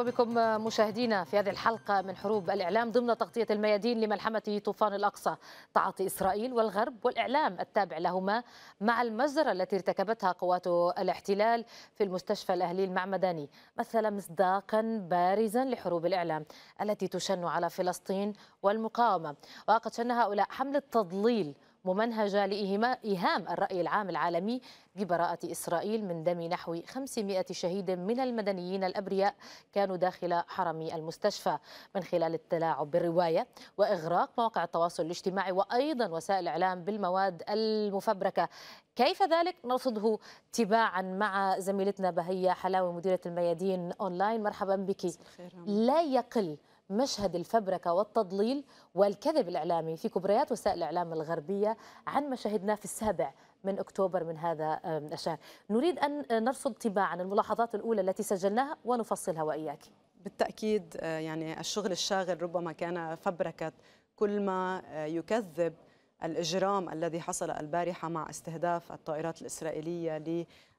مرحبا بكم مشاهدينا في هذه الحلقة من حروب الإعلام ضمن تغطية الميادين لملحمة طوفان الأقصى تعاطي إسرائيل والغرب والإعلام التابع لهما مع المجزرة التي ارتكبتها قوات الاحتلال في المستشفى الأهلي المعمداني مثل مصداقا بارزا لحروب الإعلام التي تشن على فلسطين والمقاومة وقد شن هؤلاء حملة تضليل ممنهجة لإهام الرأي العام العالمي ببراءة إسرائيل من دم نحو 500 شهيد من المدنيين الأبرياء كانوا داخل حرم المستشفى من خلال التلاعب بالرواية وإغراق مواقع التواصل الاجتماعي وأيضا وسائل الإعلام بالمواد المفبركة كيف ذلك نرصده تباعا مع زميلتنا بهية حلاوة مديرة الميادين أونلاين مرحبا بك لا يقل مشهد الفبركة والتضليل والكذب الإعلامي في كبريات وسائل الإعلام الغربية عن ما شهدناه في السابع من أكتوبر من هذا الشهر نريد أن نرصد تباعا الملاحظات الأولى التي سجلناها ونفصلها وإياك بالتأكيد آه، يعني الشغل الشاغل ربما كان فبركة كل ما آه، يكذب الإجرام الذي حصل البارحة مع استهداف الطائرات الإسرائيلية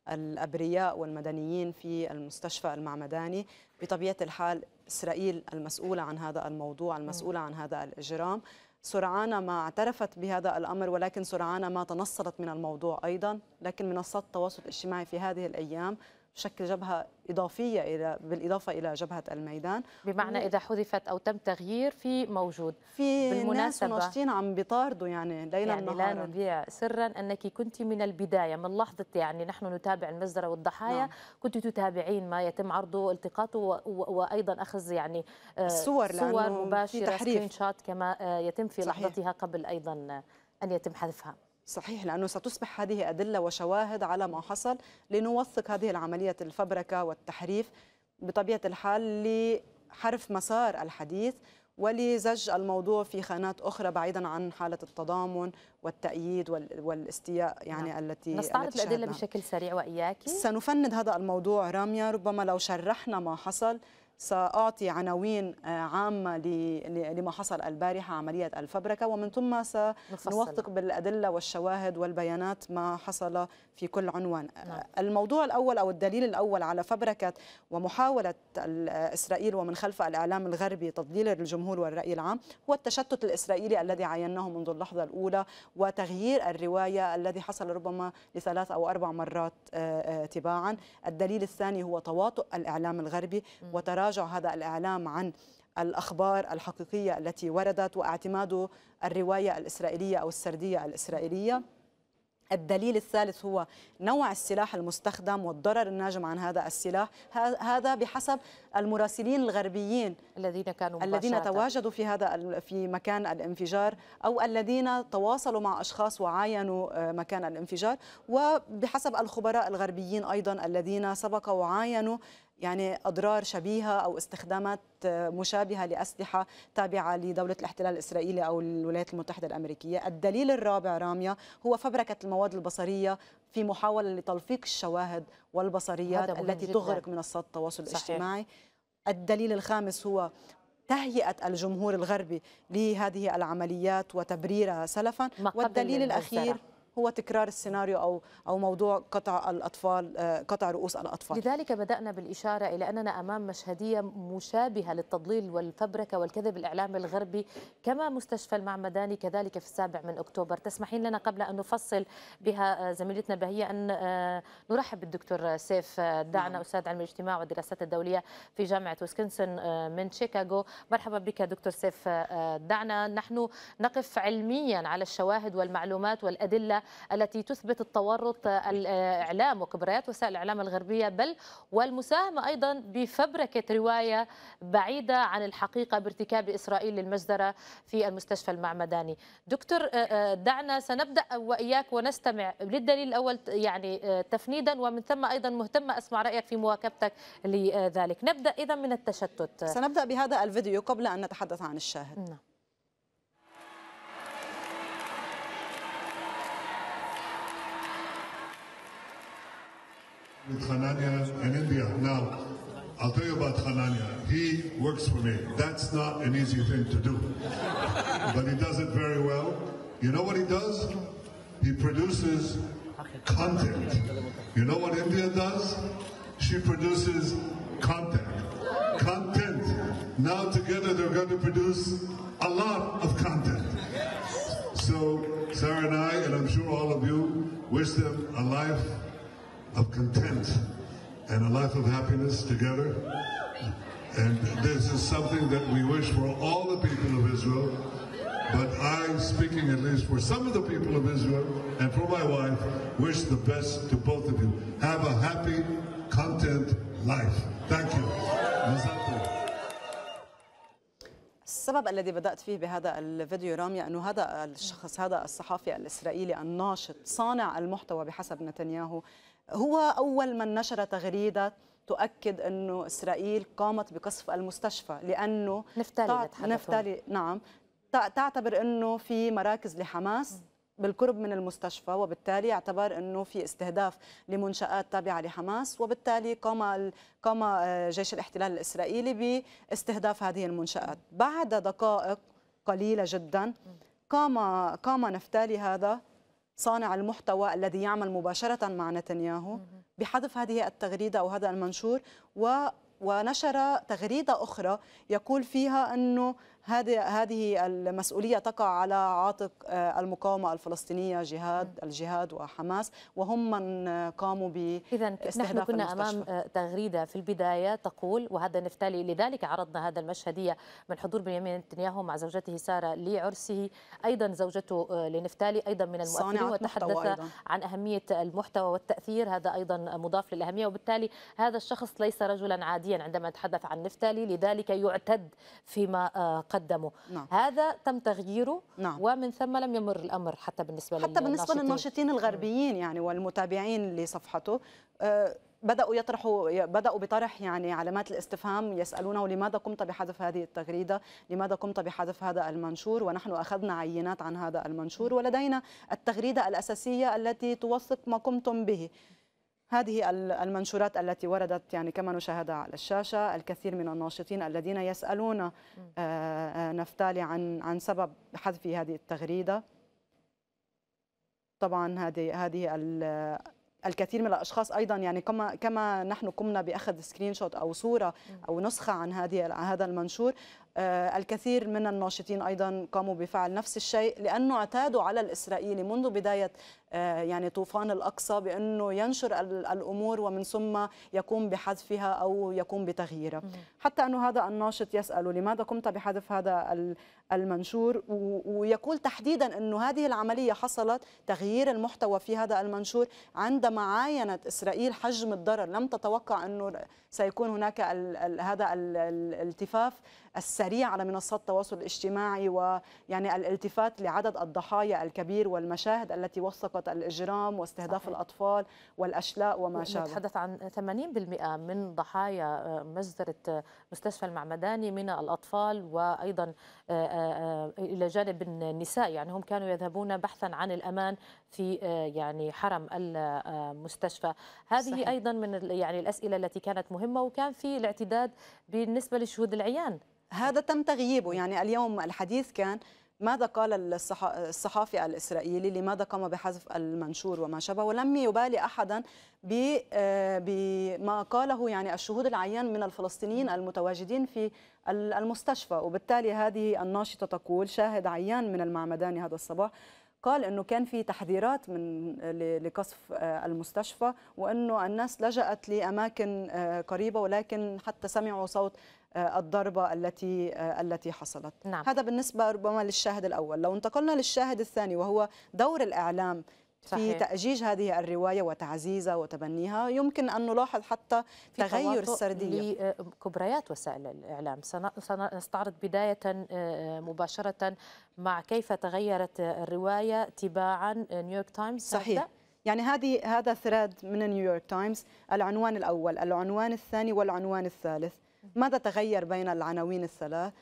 الأبرياء والمدنيين في المستشفى المعمداني بطبيعة الحال إسرائيل المسؤولة عن هذا الموضوع المسؤولة عن هذا الإجرام سرعان ما اعترفت بهذا الامر ولكن سرعان ما تنصلت من الموضوع ايضا، لكن منصات التواصل الاجتماعي في هذه الايام شكل جبهه اضافيه الى بالاضافه الى جبهه الميدان بمعنى و... اذا حذفت او تم تغيير في موجود في بالمناسبه ناس ناشطين عم بيطاردوا يعني ليلا يعني نهارا لا نبيع سرا انك كنت من البدايه من لحظه يعني نحن نتابع المزرعه والضحايا نعم. كنت تتابعين ما يتم عرضه التقاطه و... و... وايضا اخذ يعني آه، الصور صور مباشره سكرين شوت كما آه، يتم في صحيح. لحظتها قبل ايضا ان يتم حذفها صحيح لأنه ستصبح هذه أدلة وشواهد على ما حصل لنوثق هذه العملية الفبركة والتحريف بطبيعة الحال لحرف مسار الحديث ولزج الموضوع في خانات أخرى بعيدا عن حالة التضامن والتأييد والاستياء يعني نعم. التي نستعرض الأدلة بشكل سريع وإياك سنفند هذا الموضوع راميا ربما لو شرحنا ما حصل سأعطي عناوين آه، عامة لما حصل البارحة عملية الفبركة ومن ثم سنوثق بالأدلة والشواهد والبيانات ما حصل في كل عنوان آه، نعم. الموضوع الأول أو الدليل الأول على فبركة ومحاولة إسرائيل ومن خلف الإعلام الغربي تضليل الجمهور والرأي العام هو التشتت الإسرائيلي الذي عيناه منذ اللحظة الأولى وتغيير الرواية الذي حصل ربما لثلاث أو أربع مرات آه، تباعا الدليل الثاني هو تواطؤ الإعلام الغربي وتراجع تراجع هذا الإعلام عن الأخبار الحقيقية التي وردت واعتماده الرواية الإسرائيلية أو السردية الإسرائيلية الدليل الثالث هو نوع السلاح المستخدم والضرر الناجم عن هذا السلاح هذا بحسب المراسلين الغربيين الذين كانوا مباشرة. الذين تواجدوا في هذا في مكان الانفجار او الذين تواصلوا مع اشخاص وعاينوا آه، مكان الانفجار وبحسب الخبراء الغربيين ايضا الذين سبق وعاينوا يعني أضرار شبيهة أو استخدامات مشابهة لأسلحة تابعة لدولة الاحتلال الإسرائيلي أو الولايات المتحدة الأمريكية الدليل الرابع راميا هو فبركة المواد البصرية في محاولة لتلفيق الشواهد والبصريات التي تغرق منصات التواصل الاجتماعي الدليل الخامس هو تهيئة الجمهور الغربي لهذه العمليات وتبريرها سلفا والدليل الأخير هو تكرار السيناريو او او موضوع قطع الاطفال آه، قطع رؤوس الاطفال لذلك بدانا بالاشاره الى اننا امام مشهديه مشابهه للتضليل والفبركه والكذب الاعلامي الغربي كما مستشفى المعمداني كذلك في السابع من اكتوبر تسمحين لنا قبل ان نفصل بها آه، زميلتنا بهيه ان آه، نرحب بالدكتور سيف دعنا نعم. استاذ علم الاجتماع والدراسات الدوليه في جامعه ويسكنسن من شيكاغو مرحبا بك دكتور سيف دعنا نحن نقف علميا على الشواهد والمعلومات والادله التي تثبت التورط الإعلام وكبريات وسائل الإعلام الغربية بل والمساهمة أيضا بفبركة رواية بعيدة عن الحقيقة بارتكاب إسرائيل للمجزرة في المستشفى المعمداني دكتور آه، آه، دعنا سنبدأ وإياك ونستمع للدليل الأول يعني آه، تفنيدا ومن ثم أيضا مهتمة أسمع رأيك في مواكبتك لذلك نبدأ إذا من التشتت سنبدأ بهذا الفيديو قبل أن نتحدث عن الشاهد نعم. with Hanania in India. Now, I'll tell you about Hanania. He works for me. That's not an easy thing to do. but he does it very well. You know what he does? He produces content. You know what India does? She produces content. Content. Now together they're going to produce a lot of content. So Sarah and I, and I'm sure all of you, wish them a life of content and a life of happiness together. And this is something that we wish for all the people of Israel. But I, speaking at least for some of the people of Israel and for my wife, wish the best to both of you. Have a happy, content life. Thank you. السبب الذي بدأت فيه بهذا الفيديو رامي أنه هذا الشخص هذا الصحافي الإسرائيلي الناشط صانع المحتوى بحسب نتنياهو هو أول من نشر تغريدة تؤكد أنه إسرائيل قامت بقصف المستشفى لأنه نفتالي, نفتالي نعم تعتبر أنه في مراكز لحماس بالقرب من المستشفى وبالتالي اعتبر انه في استهداف لمنشات تابعه لحماس وبالتالي قام قام آه، جيش الاحتلال الاسرائيلي باستهداف هذه المنشات بعد دقائق قليله جدا قام قام نفتالي هذا صانع المحتوى الذي يعمل مباشرة مع نتنياهو بحذف هذه التغريدة أو هذا المنشور و ونشر تغريدة أخرى يقول فيها أنه هذه هذه المسؤوليه تقع على عاتق آه، المقاومه الفلسطينيه جهاد الجهاد وحماس وهم من قاموا ب اذا نحن كنا المستشفى. امام آه، تغريده في البدايه تقول وهذا نفتالي لذلك عرضنا هذا المشهديه من حضور بنيامين نتنياهو مع زوجته ساره لعرسه ايضا زوجته آه، لنفتالي ايضا من المؤثرين وتحدث عن اهميه المحتوى والتاثير هذا ايضا مضاف للاهميه وبالتالي هذا الشخص ليس رجلا عاديا عندما تحدث عن نفتالي لذلك يعتد فيما قدمه نعم. هذا تم تغييره نعم. ومن ثم لم يمر الأمر حتى بالنسبة حتى بالنسبة للناشطين الغربيين يعني والمتابعين لصفحته آه، بدأوا يطرحوا بدأوا بطرح يعني علامات الاستفهام يسألونه لماذا قمت بحذف هذه التغريدة لماذا قمت بحذف هذا المنشور ونحن أخذنا عينات عن هذا المنشور ولدينا التغريدة الأساسية التي توثق ما قمتم به هذه المنشورات التي وردت يعني كما نشاهدها على الشاشه الكثير من الناشطين الذين يسالون آه، آه، نفتالي عن عن سبب حذف هذه التغريده طبعا هذه هذه الكثير من الاشخاص ايضا يعني كما كما نحن قمنا باخذ سكرين شوت او صوره او نسخه عن هذه هذا المنشور آه، الكثير من الناشطين ايضا قاموا بفعل نفس الشيء لانه اعتادوا على الاسرائيلي منذ بدايه آه، يعني طوفان الاقصى بانه ينشر الامور ومن ثم يقوم بحذفها او يقوم بتغييرها حتى انه هذا الناشط يساله لماذا قمت بحذف هذا المنشور ويقول تحديدا انه هذه العمليه حصلت تغيير المحتوى في هذا المنشور عندما عاينت اسرائيل حجم الضرر لم تتوقع انه سيكون هناك الـ الـ هذا الـ الالتفاف السريع على منصات التواصل الاجتماعي ويعني الالتفات لعدد الضحايا الكبير والمشاهد التي وثقت الاجرام واستهداف صحيح. الاطفال والاشلاء وما شابه نتحدث عن 80% من ضحايا آه، مجزره آه، مستشفى المعمداني من الاطفال وايضا آه، آه، آه، الى جانب النساء يعني هم كانوا يذهبون بحثا عن الامان في يعني حرم المستشفى هذه صحيح. ايضا من يعني الاسئله التي كانت مهمه وكان في الاعتداد بالنسبه لشهود العيان هذا تم تغييبه يعني اليوم الحديث كان ماذا قال الصحافي الإسرائيلي لماذا قام بحذف المنشور وما شابه ولم يبالي أحدا بما قاله يعني الشهود العيان من الفلسطينيين المتواجدين في المستشفى وبالتالي هذه الناشطة تقول شاهد عيان من المعمداني هذا الصباح قال انه كان في تحذيرات من لقصف آه، المستشفى وانه الناس لجأت لاماكن آه، قريبه ولكن حتى سمعوا صوت آه، الضربه التي التي حصلت نعم. هذا بالنسبه ربما للشاهد الاول لو انتقلنا للشاهد الثاني وهو دور الاعلام صحيح. في تأجيج هذه الرواية وتعزيزها وتبنيها يمكن أن نلاحظ حتى في تغير السردية لكبريات آه، وسائل الإعلام سنستعرض بداية آه، مباشرة مع كيف تغيرت الرواية تباعا نيويورك آه، تايمز صحيح يعني هذه هذا ثراد من نيويورك تايمز العنوان الأول العنوان الثاني والعنوان الثالث ماذا تغير بين العناوين الثلاث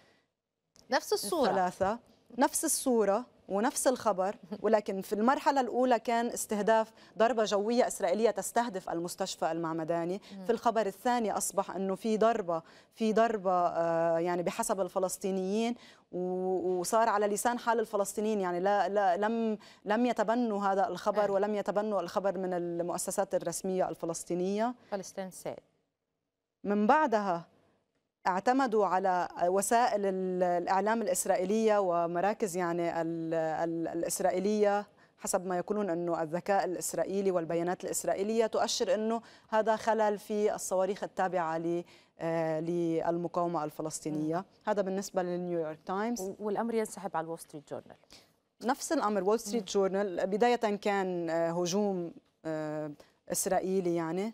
نفس الصورة الثلاثة نفس الصورة ونفس الخبر ولكن في المرحلة الأولى كان استهداف ضربة جوية إسرائيلية تستهدف المستشفى المعمداني في الخبر الثاني أصبح أنه في ضربة في ضربة آه، يعني بحسب الفلسطينيين وصار على لسان حال الفلسطينيين يعني لا, لا لم لم يتبنوا هذا الخبر ولم يتبنوا الخبر من المؤسسات الرسمية الفلسطينية فلسطين سيد من بعدها اعتمدوا على وسائل الاعلام الاسرائيليه ومراكز يعني الاسرائيليه حسب ما يقولون انه الذكاء الاسرائيلي والبيانات الاسرائيليه تؤشر انه هذا خلل في الصواريخ التابعه ل آه، للمقاومه الفلسطينيه، هذا بالنسبه للنيويورك تايمز والامر ينسحب على الول ستريت جورنال نفس الامر وول ستريت جورنال بدايه كان آه، هجوم آه، اسرائيلي يعني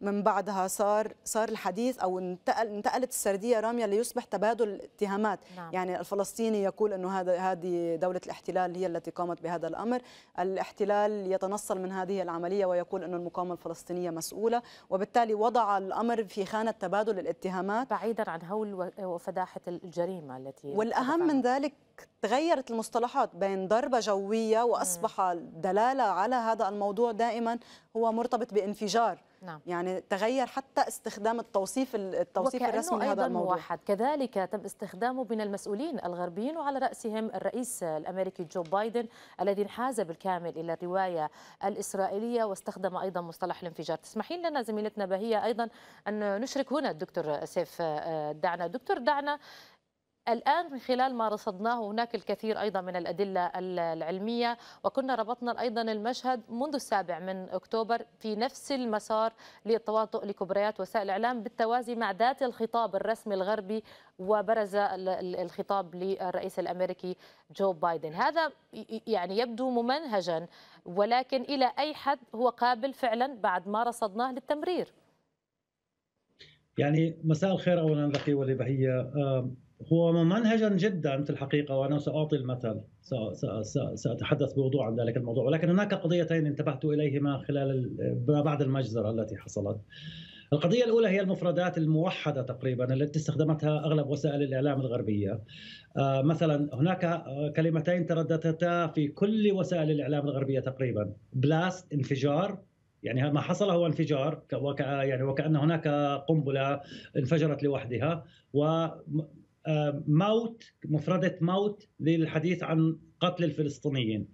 من بعدها صار صار الحديث او انتقل انتقلت السرديه راميه ليصبح تبادل الاتهامات نعم. يعني الفلسطيني يقول انه هذا هذه دوله الاحتلال هي التي قامت بهذا الامر الاحتلال يتنصل من هذه العمليه ويقول انه المقاومه الفلسطينيه مسؤوله وبالتالي وضع الامر في خانه تبادل الاتهامات بعيدا عن هول وفداحه الجريمه التي والاهم من ذلك تغيرت المصطلحات بين ضربة جوية وأصبح الدلالة على هذا الموضوع دائما هو مرتبط بانفجار نعم. يعني تغير حتى استخدام التوصيف التوصيف الرسمي لهذا الموضوع واحد. كذلك تم استخدامه من المسؤولين الغربيين وعلى رأسهم الرئيس الأمريكي جو بايدن الذي انحاز بالكامل إلى الرواية الإسرائيلية واستخدم أيضا مصطلح الانفجار تسمحين لنا زميلتنا بهية أيضا أن نشرك هنا الدكتور سيف دعنا دكتور دعنا الآن من خلال ما رصدناه هناك الكثير أيضا من الأدلة العلمية وكنا ربطنا أيضا المشهد منذ السابع من أكتوبر في نفس المسار للتواطؤ لكبريات وسائل الإعلام بالتوازي مع ذات الخطاب الرسمي الغربي وبرز الخطاب للرئيس الأمريكي جو بايدن هذا يعني يبدو ممنهجا ولكن إلى أي حد هو قابل فعلا بعد ما رصدناه للتمرير يعني مساء الخير اولا لك ولبهيه هو منهجا جدا في الحقيقه وانا ساعطي المثل ساتحدث بوضوح عن ذلك الموضوع ولكن هناك قضيتين انتبهت اليهما خلال ما بعد المجزره التي حصلت. القضية الأولى هي المفردات الموحدة تقريبا التي استخدمتها أغلب وسائل الإعلام الغربية آه، مثلا هناك كلمتين ترددتا في كل وسائل الإعلام الغربية تقريبا بلاست انفجار يعني ما حصل هو انفجار وكأ يعني وكأن هناك قنبلة انفجرت لوحدها و موت مفردة موت للحديث عن قتل الفلسطينيين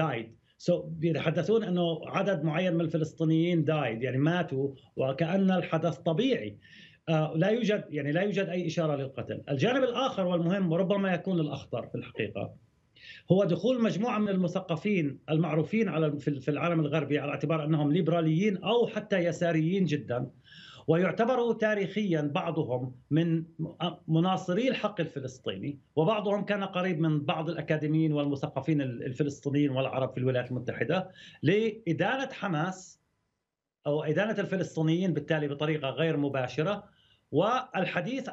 died so بيتحدثون انه عدد معين من الفلسطينيين دايد يعني ماتوا وكان الحدث طبيعي آه، لا يوجد يعني لا يوجد اي اشاره للقتل، الجانب الاخر والمهم وربما يكون الاخطر في الحقيقه هو دخول مجموعه من المثقفين المعروفين على في العالم الغربي على اعتبار انهم ليبراليين او حتى يساريين جدا ويعتبر تاريخيا بعضهم من مناصري الحق الفلسطيني وبعضهم كان قريب من بعض الأكاديميين والمثقفين الفلسطينيين والعرب في الولايات المتحدة لإدانة حماس أو إدانة الفلسطينيين بالتالي بطريقة غير مباشرة والحديث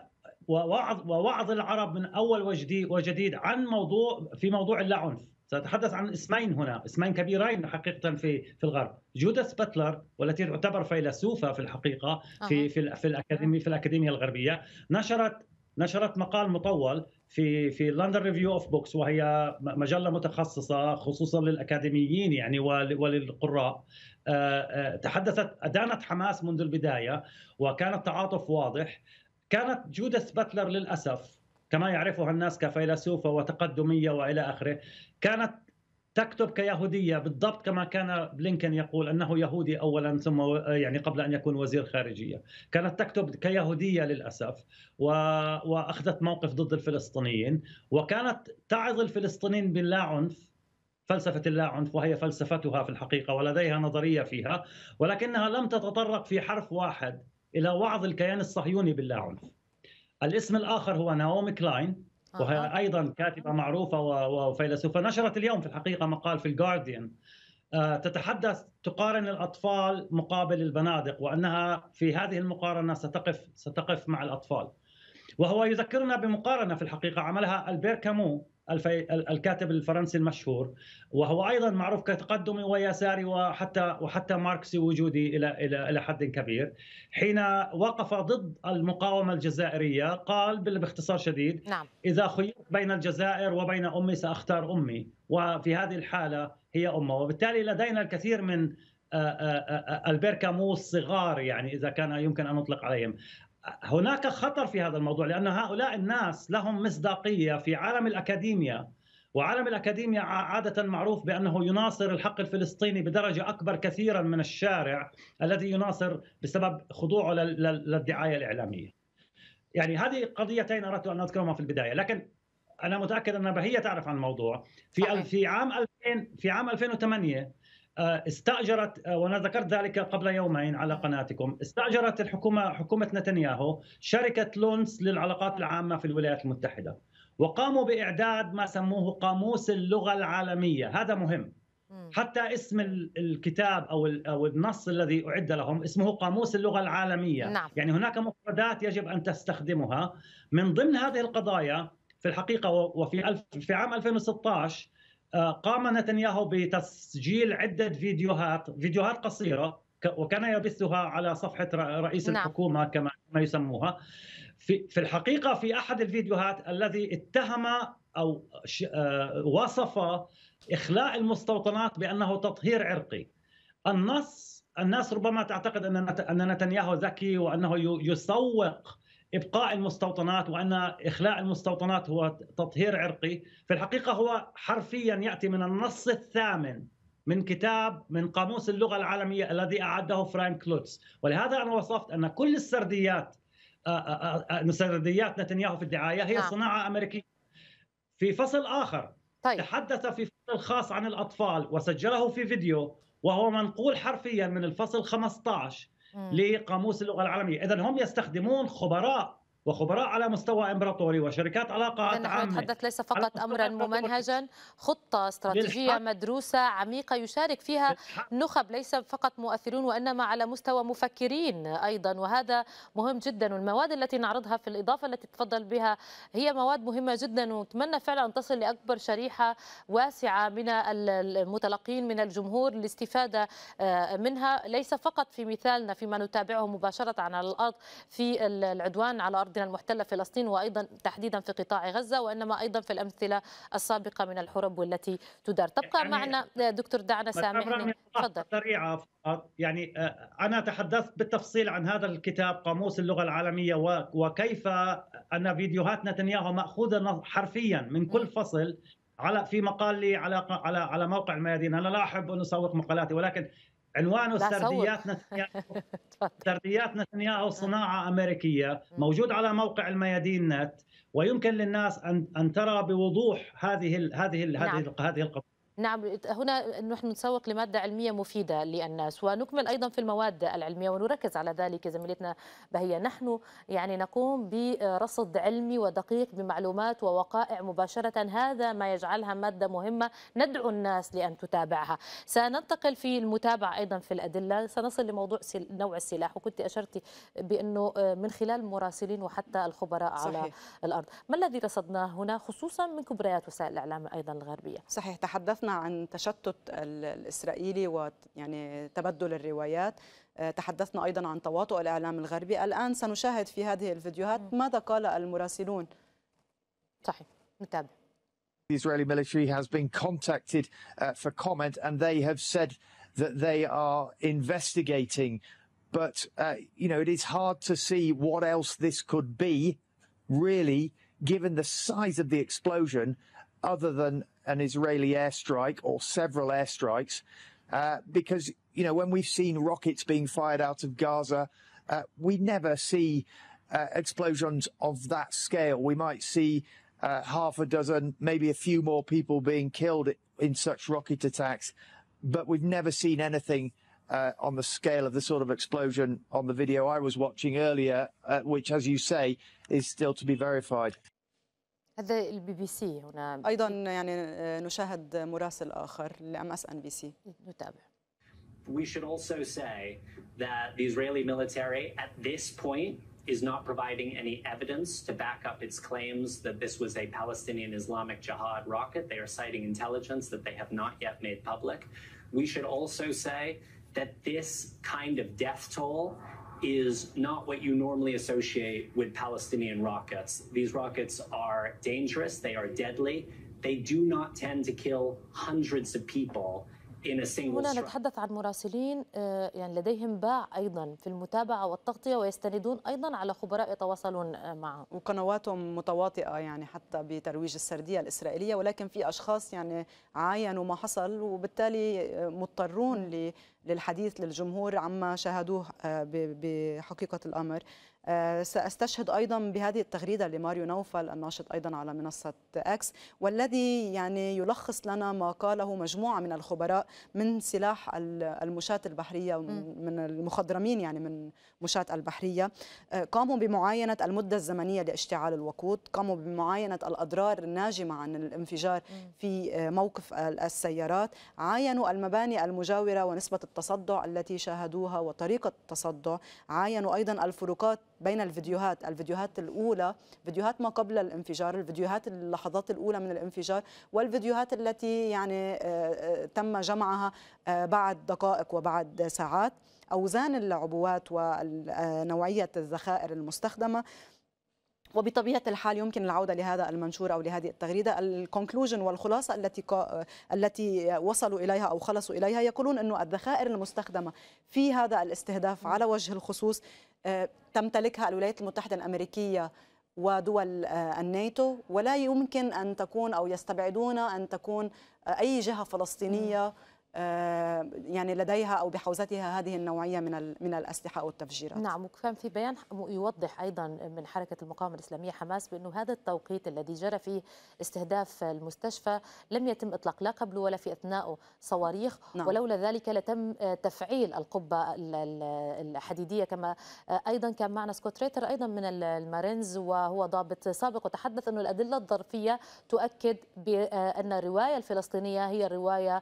ووعظ العرب من اول وجديد عن موضوع في موضوع اللا عنف سأتحدث عن اسمين هنا اسمين كبيرين حقيقة في في الغرب جوداس باتلر والتي تعتبر فيلسوفة في الحقيقة في في في الأكاديمية في الأكاديمية الغربية نشرت نشرت مقال مطول في في لندن ريفيو اوف بوكس وهي مجله متخصصه خصوصا للاكاديميين يعني وللقراء آه، آه، تحدثت ادانت حماس منذ البدايه وكان التعاطف واضح كانت جودث باتلر للاسف كما يعرفها الناس كفيلسوفة وتقدمية وإلى آخره كانت تكتب كيهودية بالضبط كما كان بلينكن يقول أنه يهودي أولا ثم يعني قبل أن يكون وزير خارجية كانت تكتب كيهودية للأسف و... وأخذت موقف ضد الفلسطينيين وكانت تعظ الفلسطينيين باللا عنف فلسفة اللا عنف وهي فلسفتها في الحقيقة ولديها نظرية فيها ولكنها لم تتطرق في حرف واحد إلى وعظ الكيان الصهيوني باللا عنف الاسم الآخر هو ناومي كلاين آه، وهي آه. أيضا كاتبة معروفة وفيلسوفة نشرت اليوم في الحقيقة مقال في الجارديان آه، تتحدث تقارن الأطفال مقابل البنادق وأنها في هذه المقارنة ستقف ستقف مع الأطفال وهو يذكرنا بمقارنة في الحقيقة عملها ألبير كامو الكاتب الفرنسي المشهور وهو ايضا معروف كتقدمي ويساري وحتى وحتى ماركسي وجودي الى الى الى حد كبير حين وقف ضد المقاومه الجزائريه قال باختصار شديد نعم. اذا خيرت بين الجزائر وبين امي ساختار امي وفي هذه الحاله هي امه وبالتالي لدينا الكثير من آه، آه، آه، البركاموس صغار الصغار يعني اذا كان يمكن ان نطلق عليهم هناك خطر في هذا الموضوع لأن هؤلاء الناس لهم مصداقية في عالم الأكاديمية وعالم الأكاديمية عادة معروف بأنه يناصر الحق الفلسطيني بدرجة أكبر كثيرا من الشارع الذي يناصر بسبب خضوعه للدعاية الإعلامية يعني هذه قضيتين أردت أن أذكرهما في البداية لكن أنا متأكد أن بهية تعرف عن الموضوع في في عام 2000 في عام 2008 آه، استأجرت آه، وأنا ذكرت ذلك قبل يومين على قناتكم استأجرت الحكومة حكومة نتنياهو شركة لونس للعلاقات العامة في الولايات المتحدة وقاموا بإعداد ما سموه قاموس اللغة العالمية هذا مهم حتى اسم الكتاب او او النص الذي اعد لهم اسمه قاموس اللغه العالميه نعم. يعني هناك مفردات يجب ان تستخدمها من ضمن هذه القضايا في الحقيقه وفي في عام 2016 قام نتنياهو بتسجيل عدة فيديوهات فيديوهات قصيرة وكان يبثها على صفحة رئيس نعم. الحكومة كما يسموها في, في الحقيقة في أحد الفيديوهات الذي اتهم أو آه، وصف إخلاء المستوطنات بأنه تطهير عرقي النص الناس ربما تعتقد أن نتنياهو ذكي وأنه يسوق ابقاء المستوطنات وان اخلاء المستوطنات هو تطهير عرقي في الحقيقه هو حرفيا ياتي من النص الثامن من كتاب من قاموس اللغه العالميه الذي اعده فرانك لوتس ولهذا انا وصفت ان كل السرديات آه، آه، آه، سرديات نتنياهو في الدعايه هي نعم. صناعه امريكيه في فصل اخر طيب. تحدث في فصل خاص عن الاطفال وسجله في فيديو وهو منقول حرفيا من الفصل 15 لقاموس اللغه العالميه اذا هم يستخدمون خبراء وخبراء على مستوى امبراطوري وشركات علاقات عامه نتحدث ليس فقط امرا ممنهجا خطه استراتيجيه بالحق. مدروسه عميقه يشارك فيها بالحق. نخب ليس فقط مؤثرون وانما على مستوى مفكرين ايضا وهذا مهم جدا والمواد التي نعرضها في الاضافه التي تفضل بها هي مواد مهمه جدا ونتمنى فعلا ان تصل لاكبر شريحه واسعه من المتلقين من الجمهور للاستفاده آه، منها ليس فقط في مثالنا فيما نتابعه مباشره على الارض في العدوان على ارض أراضينا المحتلة فلسطين وأيضا تحديدا في قطاع غزة وإنما أيضا في الأمثلة السابقة من الحروب والتي تدار تبقى يعني معنا دكتور دعنا سامحني تفضل سريعة يعني آه، أنا تحدثت بالتفصيل عن هذا الكتاب قاموس اللغة العالمية وكيف أن فيديوهات نتنياهو مأخوذة حرفيا من كل فصل على في مقال لي على على على موقع الميادين انا لا احب ان اسوق مقالاتي ولكن عنوانه سرديات نتنياهو سرديات او صناعه امريكيه موجود على موقع الميادين نت ويمكن للناس ان ان ترى بوضوح هذه الـ هذه الـ هذه نعم. هذه القضيه نعم هنا نحن نسوق لمادة علمية مفيدة للناس ونكمل أيضا في المواد العلمية ونركز على ذلك زميلتنا بهية نحن يعني نقوم برصد علمي ودقيق بمعلومات ووقائع مباشرة هذا ما يجعلها مادة مهمة ندعو الناس لأن تتابعها سننتقل في المتابعة أيضا في الأدلة سنصل لموضوع نوع السلاح وكنت أشرت بأنه آه، من خلال المراسلين وحتى الخبراء صحيح. على الأرض ما الذي رصدناه هنا خصوصا من كبريات وسائل الإعلام أيضا الغربية صحيح تحدث تحدثنا عن تشتت الإسرائيلي ويعني تبدل الروايات تحدثنا أيضا عن تواطؤ الإعلام الغربي الآن سنشاهد في هذه الفيديوهات ماذا قال المراسلون صحيح نتابع The Israeli military has been contacted uh, for comment, and they have said that they are investigating. But, uh, you know, it is hard to see what else this could be, really, given the size of the explosion, other than an Israeli airstrike or several airstrikes, uh, because you know when we've seen rockets being fired out of Gaza, uh, we never see uh, explosions of that scale. We might see uh, half a dozen, maybe a few more people being killed in such rocket attacks, but we've never seen anything. Uh, on the scale of the sort of explosion on the video I was watching earlier, uh, which, as you say, is still to be verified. هذا البي بي سي هنا ايضا يعني نشاهد مراسل اخر لام اس ان بي سي نتابع We should also say that the Israeli military at this point is not providing any evidence to back up its claims that this was a Palestinian Islamic Jihad rocket. They are citing intelligence that they have not yet made public. We should also say that this kind of death toll is not what you normally associate with Palestinian rockets. These rockets are dangerous, they are deadly, they do not tend to kill hundreds of people. هنا نتحدث عن مراسلين آه، يعني لديهم باع ايضا في المتابعه والتغطيه ويستندون ايضا على خبراء يتواصلون معهم وقنواتهم متواطئه يعني حتى بترويج السرديه الاسرائيليه ولكن في اشخاص يعني عاينوا ما حصل وبالتالي مضطرون للحديث للجمهور عما شاهدوه آه، بحقيقة الأمر آه، سأستشهد أيضا بهذه التغريدة لماريو نوفل الناشط أيضا على منصة أكس والذي يعني يلخص لنا ما قاله مجموعة من الخبراء من سلاح المشاة البحرية من المخضرمين يعني من مشاة البحرية آه، قاموا بمعاينة المدة الزمنية لاشتعال الوقود قاموا بمعاينة الأضرار الناجمة عن الانفجار في موقف السيارات عاينوا المباني المجاورة ونسبة التصدع التي شاهدوها وطريقة التصدع عاينوا أيضا الفروقات بين الفيديوهات الفيديوهات الأولى فيديوهات ما قبل الانفجار الفيديوهات اللحظات الأولى من الانفجار والفيديوهات التي يعني آه، آه، تم جمعها آه، بعد دقائق وبعد ساعات أوزان العبوات ونوعية الذخائر المستخدمة وبطبيعه الحال يمكن العوده لهذا المنشور او لهذه التغريده الكونكلوجن والخلاصه التي التي وصلوا اليها او خلصوا اليها يقولون انه الذخائر المستخدمه في هذا الاستهداف على وجه الخصوص آه، تمتلكها الولايات المتحده الامريكيه ودول آه، الناتو ولا يمكن ان تكون او يستبعدون ان تكون آه، اي جهه فلسطينيه م. آه، يعني لديها او بحوزتها هذه النوعيه من من الاسلحه او التفجيرات. نعم وكان في بيان يوضح ايضا من حركه المقاومه الاسلاميه حماس بانه هذا التوقيت الذي جرى فيه استهداف المستشفى لم يتم اطلاق لا قبله ولا في اثنائه صواريخ نعم. ولولا ذلك لتم آه، تفعيل القبه الحديديه كما آه، ايضا كان معنا سكوت ريتر ايضا من المارينز وهو ضابط سابق وتحدث انه الادله الظرفيه تؤكد بان الروايه الفلسطينيه هي الروايه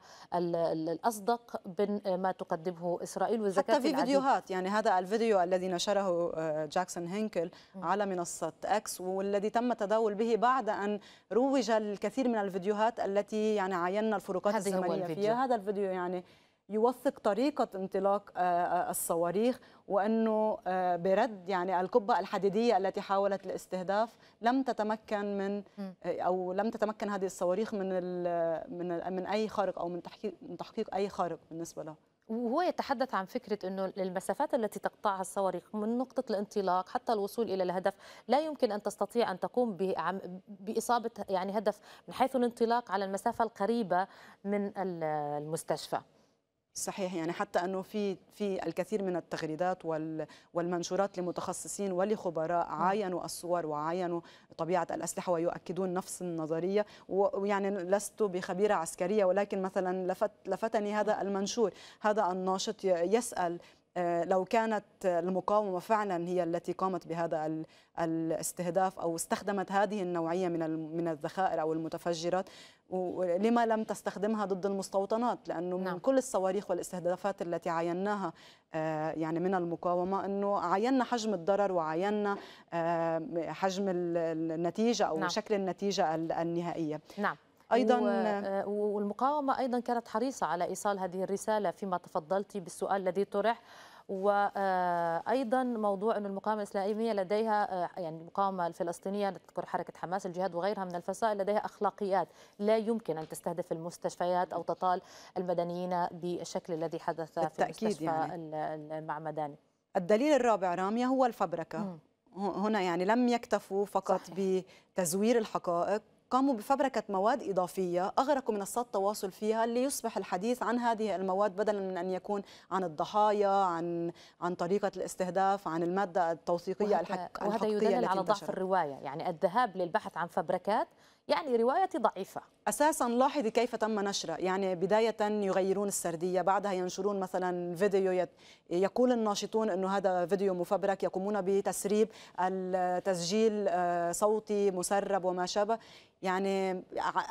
الأصدق من ما تقدمه إسرائيل والزكاة حتى في فيديوهات يعني هذا الفيديو الذي نشره آه، جاكسون هينكل على منصة أكس والذي تم التداول به بعد أن روج الكثير من الفيديوهات التي يعني عينا الفروقات الزمنية فيها هذا الفيديو يعني يوثق طريقة انطلاق آه، آه، الصواريخ وأنه آه، برد يعني القبة الحديدية التي حاولت الاستهداف لم تتمكن من أو لم تتمكن هذه الصواريخ من من من أي خارق أو من تحقيق من تحقيق أي خارق بالنسبة له. وهو يتحدث عن فكرة أنه المسافات التي تقطعها الصواريخ من نقطة الانطلاق حتى الوصول إلى الهدف لا يمكن أن تستطيع أن تقوم بإصابة يعني هدف من حيث الانطلاق على المسافة القريبة من المستشفى صحيح يعني حتى انه في في الكثير من التغريدات والمنشورات لمتخصصين ولخبراء عاينوا الصور وعاينوا طبيعه الاسلحه ويؤكدون نفس النظريه ويعني لست بخبيره عسكريه ولكن مثلا لفت لفتني هذا المنشور هذا الناشط يسال آه، لو كانت المقاومة فعلا هي التي قامت بهذا الاستهداف أو استخدمت هذه النوعية من من الذخائر أو المتفجرات لما لم تستخدمها ضد المستوطنات لأنه من نعم. كل الصواريخ والاستهدافات التي عيناها آه، يعني من المقاومة أنه عينا حجم الضرر وعينا آه، حجم النتيجة أو نعم. شكل النتيجة النهائية نعم. ايضا آه، والمقاومه ايضا كانت حريصه على ايصال هذه الرساله فيما تفضلتي بالسؤال الذي طرح وايضا آه، موضوع ان المقاومه الاسلاميه لديها آه، يعني المقاومه الفلسطينيه نذكر حركه حماس الجهاد وغيرها من الفصائل لديها اخلاقيات لا يمكن ان تستهدف المستشفيات او تطال المدنيين بالشكل الذي حدث في مستشفى يعني. المعمداني الدليل الرابع راميه هو الفبركه م. هنا يعني لم يكتفوا فقط صحيح. بتزوير الحقائق قاموا بفبركة مواد إضافية أغرقوا منصات تواصل فيها ليصبح الحديث عن هذه المواد بدلا من أن يكون عن الضحايا عن عن طريقة الاستهداف عن المادة التوثيقية الحق وهذا يدل على ضعف الرواية يعني الذهاب للبحث عن فبركات يعني روايتي ضعيفة أساسا لاحظي كيف تم نشره يعني بداية يغيرون السردية بعدها ينشرون مثلا فيديو يقول الناشطون أنه هذا فيديو مفبرك يقومون بتسريب التسجيل آه، صوتي مسرب وما شابه يعني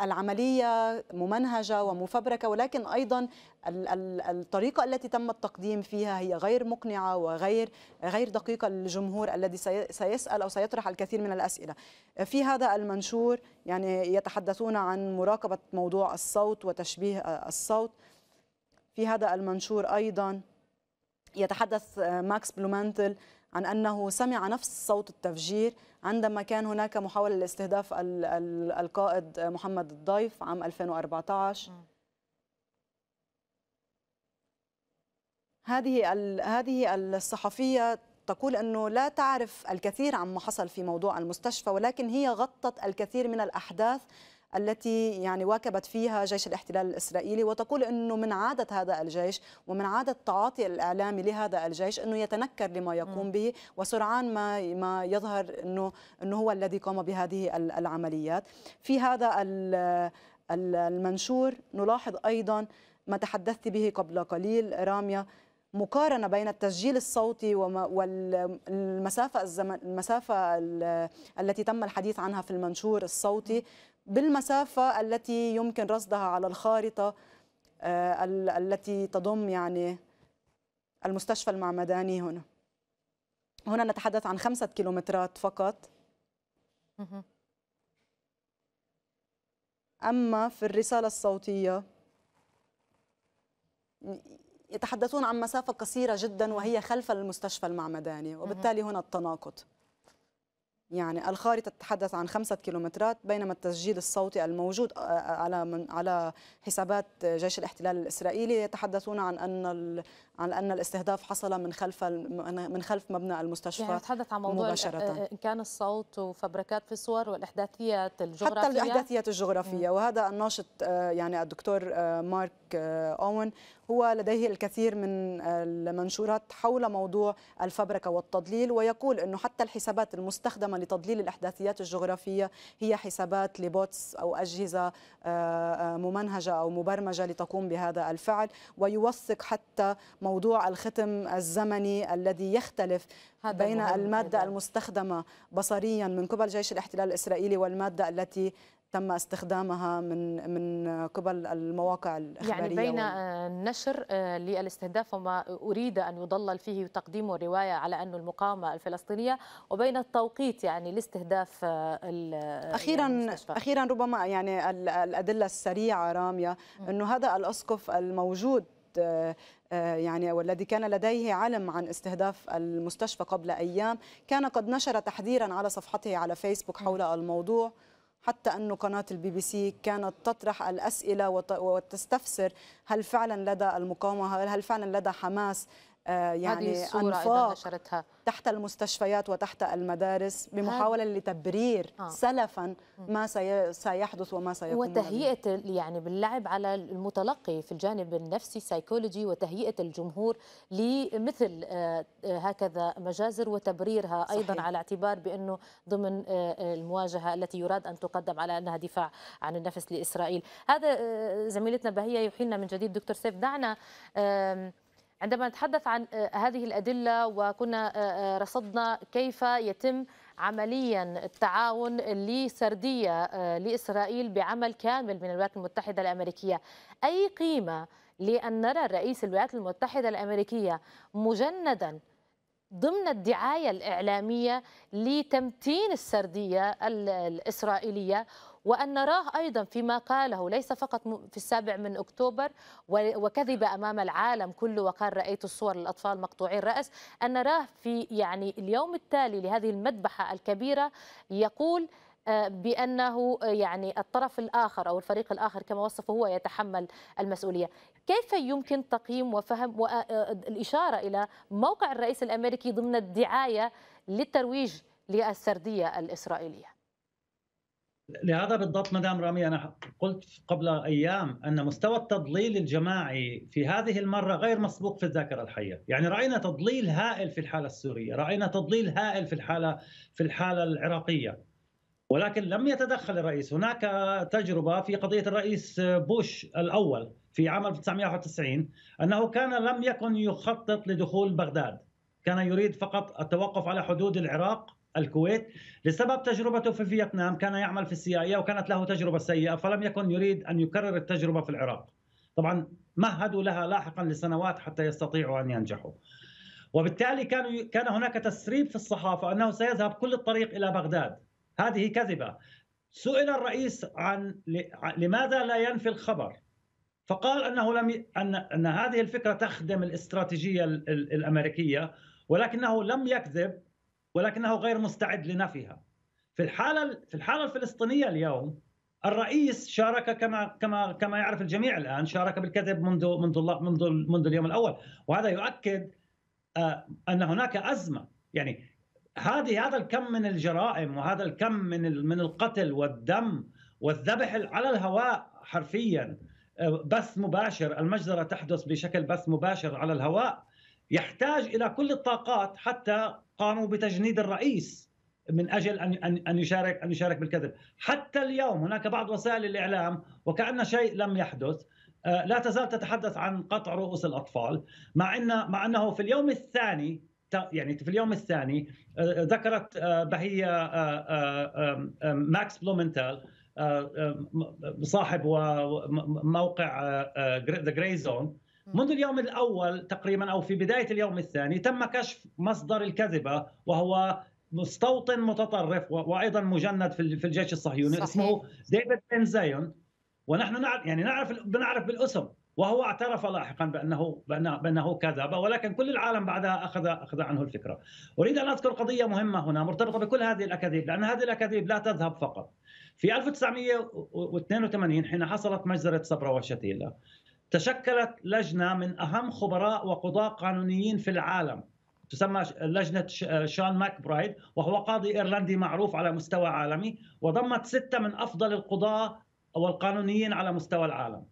العملية ممنهجة ومفبركة ولكن أيضا الطريقة التي تم التقديم فيها هي غير مقنعة وغير غير دقيقة للجمهور الذي سيسأل أو سيطرح الكثير من الأسئلة في هذا المنشور يعني يتحدثون عن مراقبة موضوع الصوت وتشبيه الصوت في هذا المنشور أيضا يتحدث ماكس بلومانتل عن أنه سمع نفس صوت التفجير عندما كان هناك محاولة لاستهداف القائد محمد الضيف عام 2014 هذه هذه الصحفية تقول أنه لا تعرف الكثير عما حصل في موضوع المستشفى ولكن هي غطت الكثير من الأحداث التي يعني واكبت فيها جيش الاحتلال الإسرائيلي وتقول أنه من عادة هذا الجيش ومن عادة التعاطي الإعلامي لهذا الجيش أنه يتنكر لما يقوم به وسرعان ما ما يظهر أنه أنه هو الذي قام بهذه العمليات في هذا المنشور نلاحظ أيضا ما تحدثت به قبل قليل راميا مقارنه بين التسجيل الصوتي والمسافه الزمن المسافه التي تم الحديث عنها في المنشور الصوتي بالمسافة التي يمكن رصدها على الخارطة آه، التي تضم يعني المستشفى المعمداني هنا هنا نتحدث عن خمسة كيلومترات فقط أما في الرسالة الصوتية يتحدثون عن مسافة قصيرة جدا وهي خلف المستشفى المعمداني وبالتالي هنا التناقض يعني الخارطة تتحدث عن خمسة كيلومترات بينما التسجيل الصوتي الموجود على من على حسابات جيش الاحتلال الإسرائيلي يتحدثون عن أن عن أن الاستهداف حصل من خلف من خلف مبنى المستشفى يعني نتحدث عن موضوع مباشرة. إن كان الصوت وفبركات في الصور والإحداثيات الجغرافية حتى الإحداثيات الجغرافية وهذا الناشط يعني الدكتور مارك مايك آه، أون هو لديه الكثير من المنشورات حول موضوع الفبركة والتضليل ويقول أنه حتى الحسابات المستخدمة لتضليل الأحداثيات الجغرافية هي حسابات لبوتس أو أجهزة آه، آه، ممنهجة أو مبرمجة لتقوم بهذا الفعل ويوثق حتى موضوع الختم الزمني الذي يختلف بين المادة المستخدمة بصريا من قبل جيش الاحتلال الإسرائيلي والمادة التي تم استخدامها من من قبل المواقع يعني الاخباريه يعني بين النشر آه، آه، للاستهداف وما اريد ان يضلل فيه تقديم الروايه على انه المقاومه الفلسطينيه وبين التوقيت يعني لاستهداف آه، يعني اخيرا يعني اخيرا ربما يعني الادله السريعه راميه انه هذا الاسقف الموجود يعني والذي كان لديه علم عن استهداف المستشفى قبل ايام كان قد نشر تحذيرا على صفحته على فيسبوك حول الموضوع حتى أن قناة البي بي سي كانت تطرح الأسئلة وتستفسر هل فعلا لدى المقاومة هل فعلا لدى حماس آه، يعني أنفاق نشرتها. تحت المستشفيات وتحت المدارس بمحاولة لتبرير آه. سلفا ما سيحدث وما سيكون وتهيئة يعني باللعب على المتلقي في الجانب النفسي سايكولوجي وتهيئة الجمهور لمثل آه، آه، هكذا مجازر وتبريرها أيضا صحيح. على اعتبار بأنه ضمن المواجهة التي يراد أن تقدم على أنها دفاع عن النفس لإسرائيل هذا زميلتنا بهية يحيلنا من جديد دكتور سيف دعنا عندما نتحدث عن آه، هذه الأدلة وكنا آه، آه، رصدنا كيف يتم عمليا التعاون لسردية لإسرائيل بعمل كامل من الولايات المتحدة الأمريكية أي قيمة لأن نرى رئيس الولايات المتحدة الأمريكية مجندا ضمن الدعاية الإعلامية لتمتين السردية الإسرائيلية وأن نراه أيضا فيما قاله ليس فقط في السابع من أكتوبر وكذب أمام العالم كله وقال رأيت الصور للأطفال مقطوعي الرأس أن نراه في يعني اليوم التالي لهذه المذبحة الكبيرة يقول آه، بانه آه، يعني الطرف الاخر او الفريق الاخر كما وصفه هو يتحمل المسؤوليه، كيف يمكن تقييم وفهم والاشاره آه، الى موقع الرئيس الامريكي ضمن الدعايه للترويج للسرديه الاسرائيليه؟ لهذا بالضبط مدام رامي انا قلت قبل ايام ان مستوى التضليل الجماعي في هذه المره غير مسبوق في الذاكره الحيه، يعني راينا تضليل هائل في الحاله السوريه، راينا تضليل هائل في الحاله في الحاله العراقيه. ولكن لم يتدخل الرئيس، هناك تجربه في قضيه الرئيس بوش الاول في عام 1991 انه كان لم يكن يخطط لدخول بغداد، كان يريد فقط التوقف على حدود العراق الكويت لسبب تجربته في فيتنام كان يعمل في السيائية وكانت له تجربة سيئة فلم يكن يريد أن يكرر التجربة في العراق طبعا مهدوا لها لاحقا لسنوات حتى يستطيعوا أن ينجحوا وبالتالي كان كان هناك تسريب في الصحافة أنه سيذهب كل الطريق إلى بغداد هذه كذبة سئل الرئيس عن لماذا لا ينفي الخبر فقال انه لم ي... ان ان هذه الفكره تخدم الاستراتيجيه الامريكيه ولكنه لم يكذب ولكنه غير مستعد لنفيها في الحاله في الحاله الفلسطينيه اليوم الرئيس شارك كما كما كما يعرف الجميع الان شارك بالكذب منذ منذ منذ منذ اليوم الاول وهذا يؤكد آه، ان هناك ازمه يعني هذه هذا الكم من الجرائم وهذا الكم من من القتل والدم والذبح على الهواء حرفيا آه، بث مباشر المجزره تحدث بشكل بث مباشر على الهواء يحتاج الى كل الطاقات حتى قاموا بتجنيد الرئيس من اجل ان ان ان يشارك ان يشارك بالكذب، حتى اليوم هناك بعض وسائل الاعلام وكان شيء لم يحدث آه، لا تزال تتحدث عن قطع رؤوس الاطفال مع ان مع انه في اليوم الثاني يعني في اليوم الثاني آه، آه، ذكرت بهيه ماكس بلومنتال صاحب وموقع ذا جراي زون منذ اليوم الأول تقريبا أو في بداية اليوم الثاني تم كشف مصدر الكذبة وهو مستوطن متطرف وأيضا مجند في الجيش الصهيوني صحيح. اسمه ديفيد بن زيون ونحن نعرف يعني نعرف بنعرف بالاسم وهو اعترف لاحقا بانه بانه, بأنه كذب ولكن كل العالم بعدها اخذ اخذ عنه الفكره. اريد ان اذكر قضيه مهمه هنا مرتبطه بكل هذه الاكاذيب لان هذه الاكاذيب لا تذهب فقط. في 1982 حين حصلت مجزره صبرا وشتيله تشكلت لجنه من اهم خبراء وقضاة قانونيين في العالم تسمى لجنه شون ماكبرايد وهو قاضي ايرلندي معروف على مستوى عالمي وضمت سته من افضل القضاه والقانونيين على مستوى العالم.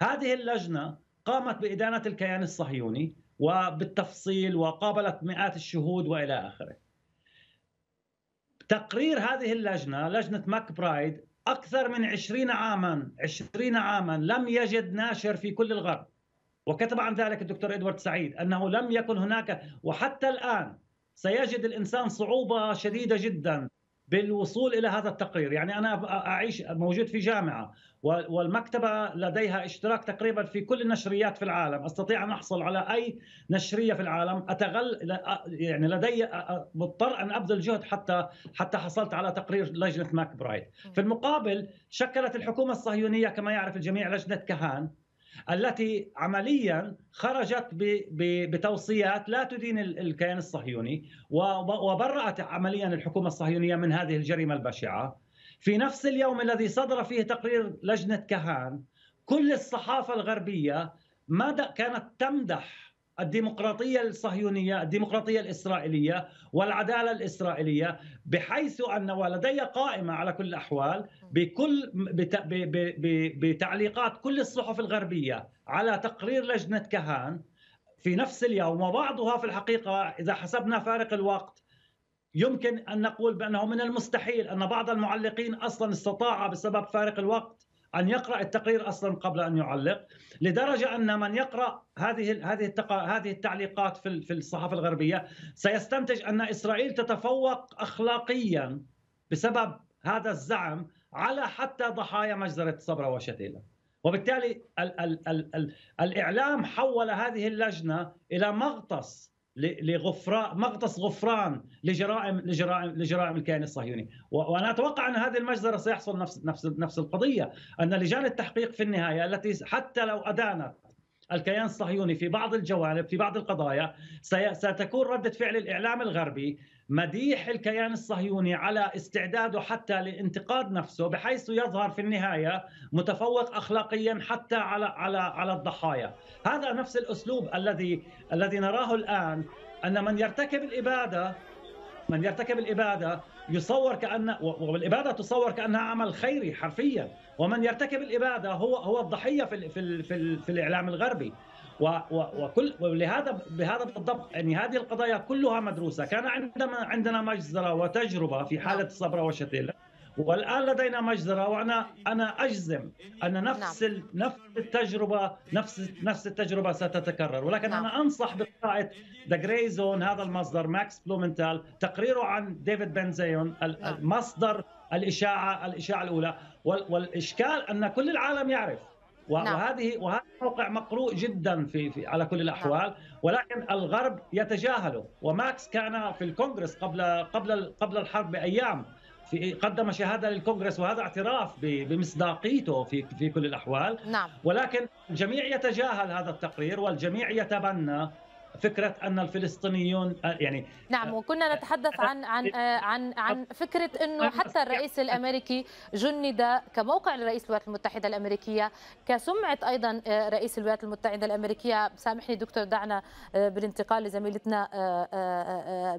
هذه اللجنه قامت بادانه الكيان الصهيوني وبالتفصيل وقابلت مئات الشهود والى اخره. تقرير هذه اللجنه لجنه ماكبرايد أكثر من عشرين عاما عشرين عاما لم يجد ناشر في كل الغرب وكتب عن ذلك الدكتور إدوارد سعيد أنه لم يكن هناك وحتى الآن سيجد الإنسان صعوبة شديدة جدا بالوصول الى هذا التقرير، يعني انا اعيش موجود في جامعه والمكتبه لديها اشتراك تقريبا في كل النشريات في العالم، استطيع ان احصل على اي نشريه في العالم، اتغل يعني لدي مضطر ان ابذل جهد حتى حتى حصلت على تقرير لجنه ماك في المقابل شكلت الحكومه الصهيونيه كما يعرف الجميع لجنه كهان التي عمليا خرجت بتوصيات لا تدين الكيان الصهيوني وبرأت عمليا الحكومة الصهيونية من هذه الجريمة البشعة في نفس اليوم الذي صدر فيه تقرير لجنة كهان كل الصحافة الغربية ماذا كانت تمدح الديمقراطية الصهيونية الديمقراطية الإسرائيلية والعدالة الإسرائيلية بحيث أن ولدي قائمة على كل الأحوال بكل بتعليقات كل الصحف الغربية على تقرير لجنة كهان في نفس اليوم وبعضها في الحقيقة إذا حسبنا فارق الوقت يمكن أن نقول بأنه من المستحيل أن بعض المعلقين أصلا استطاع بسبب فارق الوقت ان يقرا التقرير اصلا قبل ان يعلق لدرجه ان من يقرا هذه هذه هذه التعليقات في في الصحافه الغربيه سيستنتج ان اسرائيل تتفوق اخلاقيا بسبب هذا الزعم على حتى ضحايا مجزره صبرا وشتيله وبالتالي ال ال ال ال الاعلام حول هذه اللجنه الى مغطس لغفران مغطس غفران لجرائم لجرائم لجرائم الكيان الصهيوني وانا اتوقع ان هذه المجزره سيحصل نفس نفس نفس القضيه ان لجان التحقيق في النهايه التي حتى لو ادانت الكيان الصهيوني في بعض الجوانب في بعض القضايا ستكون ردة فعل الإعلام الغربي مديح الكيان الصهيوني على استعداده حتى لانتقاد نفسه بحيث يظهر في النهايه متفوق اخلاقيا حتى على على على الضحايا، هذا نفس الاسلوب الذي الذي نراه الان ان من يرتكب الاباده من يرتكب الاباده يصور كان والاباده تصور كانها عمل خيري حرفيا ومن يرتكب الاباده هو هو الضحيه في في في, في الاعلام الغربي وكل ولهذا بهذا بالضبط يعني هذه القضايا كلها مدروسه كان عندما عندنا مجزره وتجربه في نعم. حاله صبرا وشتيلا والان لدينا مجزره وانا انا اجزم ان نفس نعم. نفس التجربه نفس نفس التجربه ستتكرر ولكن نعم. انا انصح بقراءه ذا جراي زون هذا المصدر ماكس بلومنتال تقريره عن ديفيد بنزيون نعم. المصدر الاشاعه الاشاعه الاولى والاشكال ان كل العالم يعرف نعم. وهذه وهذا موقع مقروء جدا في, في على كل الاحوال نعم. ولكن الغرب يتجاهله وماكس كان في الكونغرس قبل قبل قبل الحرب بايام في قدم شهاده للكونغرس وهذا اعتراف بمصداقيته في في كل الاحوال نعم. ولكن الجميع يتجاهل هذا التقرير والجميع يتبنى فكره ان الفلسطينيون آه، يعني نعم آه، وكنا آه، نتحدث عن عن عن عن فكره انه حتى الرئيس الامريكي جند كموقع لرئيس الولايات المتحده الامريكيه كسمعه ايضا رئيس الولايات المتحده الامريكيه سامحني دكتور دعنا بالانتقال لزميلتنا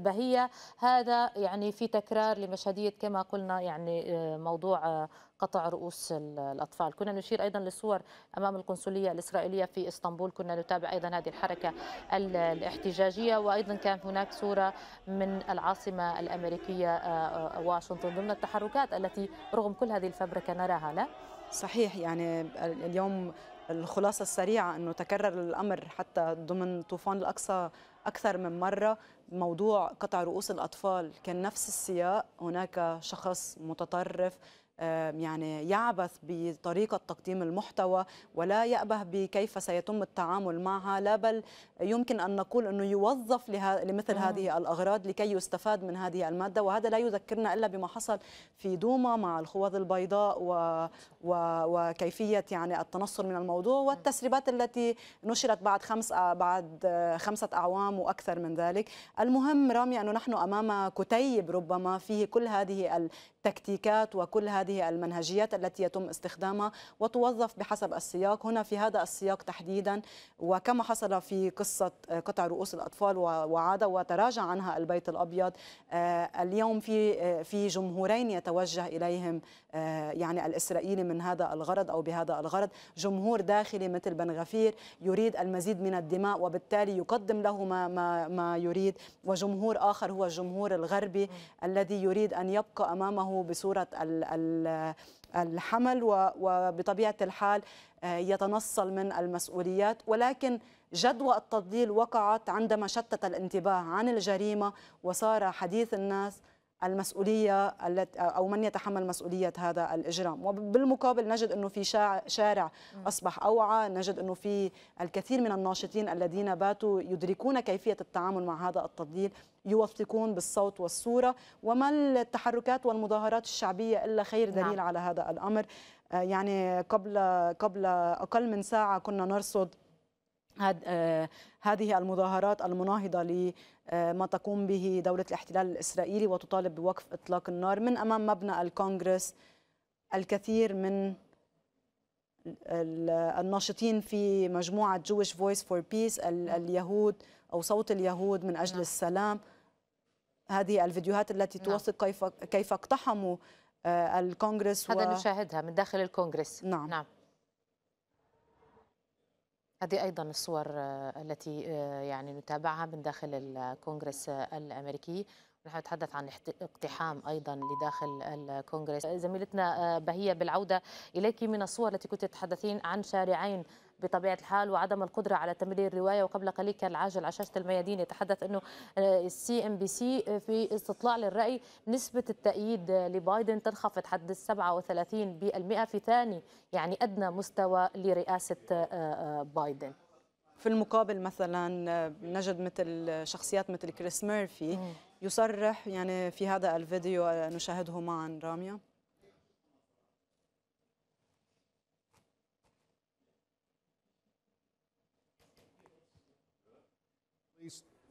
بهيه هذا يعني في تكرار لمشهديه كما قلنا يعني موضوع قطع رؤوس الأطفال كنا نشير أيضا لصور أمام القنصلية الإسرائيلية في إسطنبول كنا نتابع أيضا هذه الحركة الاحتجاجية وأيضا كان هناك صورة من العاصمة الأمريكية آه، آه، واشنطن ضمن التحركات التي رغم كل هذه الفبركة نراها لا؟ صحيح يعني اليوم الخلاصة السريعة أنه تكرر الأمر حتى ضمن طوفان الأقصى أكثر من مرة موضوع قطع رؤوس الأطفال كان نفس السياق هناك شخص متطرف يعني يعبث بطريقة تقديم المحتوى ولا يأبه بكيف سيتم التعامل معها لا بل يمكن أن نقول أنه يوظف لمثل آه. هذه الأغراض لكي يستفاد من هذه المادة وهذا لا يذكرنا إلا بما حصل في دوما مع الخوض البيضاء وكيفية يعني التنصر من الموضوع آه. والتسريبات التي نشرت بعد خمس بعد خمسة أعوام وأكثر من ذلك المهم رامي أنه نحن أمام كتيب ربما فيه كل هذه التكتيكات وكل هذه هذه المنهجيات التي يتم استخدامها وتوظف بحسب السياق هنا في هذا السياق تحديدا وكما حصل في قصة آه، قطع رؤوس الأطفال وعاد وتراجع عنها البيت الأبيض آه، اليوم في آه، في جمهورين يتوجه إليهم يعني الإسرائيلي من هذا الغرض أو بهذا الغرض جمهور داخلي مثل بن غفير يريد المزيد من الدماء وبالتالي يقدم له ما, ما, ما يريد وجمهور آخر هو الجمهور الغربي الذي يريد أن يبقى أمامه بصورة ال ال الحمل وبطبيعه الحال آه، يتنصل من المسؤوليات ولكن جدوى التضليل وقعت عندما شتت الانتباه عن الجريمه وصار حديث الناس المسؤوليه او من يتحمل مسؤوليه هذا الاجرام وبالمقابل نجد انه في شارع اصبح اوعى نجد انه في الكثير من الناشطين الذين باتوا يدركون كيفيه التعامل مع هذا التضليل يوثقون بالصوت والصورة وما التحركات والمظاهرات الشعبية إلا خير نعم. دليل نعم. على هذا الأمر آه، يعني قبل قبل أقل من ساعة كنا نرصد آه، هذه المظاهرات المناهضة لما آه، تقوم به دولة الاحتلال الإسرائيلي وتطالب بوقف إطلاق النار من أمام مبنى الكونغرس الكثير من الناشطين في مجموعة Jewish Voice for Peace نعم. اليهود أو صوت اليهود من أجل نعم. السلام هذه الفيديوهات التي نعم. توثق نعم. كيف كيف اقتحموا آه، الكونغرس هذا و... نشاهدها من داخل الكونغرس نعم, نعم. هذه أيضا الصور آه، التي آه، يعني نتابعها من داخل الكونغرس الأمريكي نحن نتحدث عن اقتحام ايضا لداخل الكونغرس زميلتنا آه، بهيه بالعوده اليك من الصور التي كنت تتحدثين عن شارعين بطبيعه الحال وعدم القدره على تمرير الروايه وقبل قليل كان العاجل عشاشه الميادين يتحدث انه السي ام بي سي في استطلاع للراي نسبه التاييد لبايدن تنخفض حد 37% في ثاني يعني ادنى مستوى لرئاسه آه، آه، بايدن في المقابل مثلا نجد مثل شخصيات مثل كريس ميرفي يصرح يعني في هذا الفيديو نشاهده معا راميا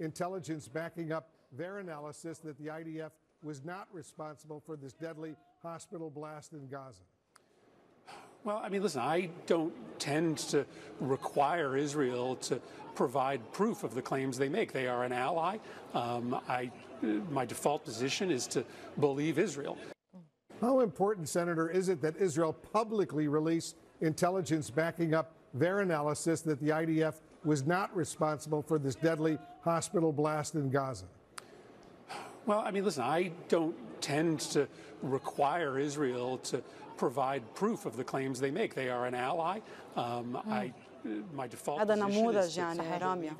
intelligence backing up their analysis that the IDF was not responsible for this deadly hospital blast in Gaza? Well, I mean, listen, I don't tend to require Israel to provide proof of the claims they make. They are an ally. Um, I my default position is to believe Israel. How important, Senator, is it that Israel publicly release intelligence backing up their analysis that the IDF was not responsible for this deadly hospital blast in Gaza? Well, I mean, listen, I don't tend to require Israel to provide proof of the claims they make. They are an ally. Um, mm. I هذا نموذج يعني راميا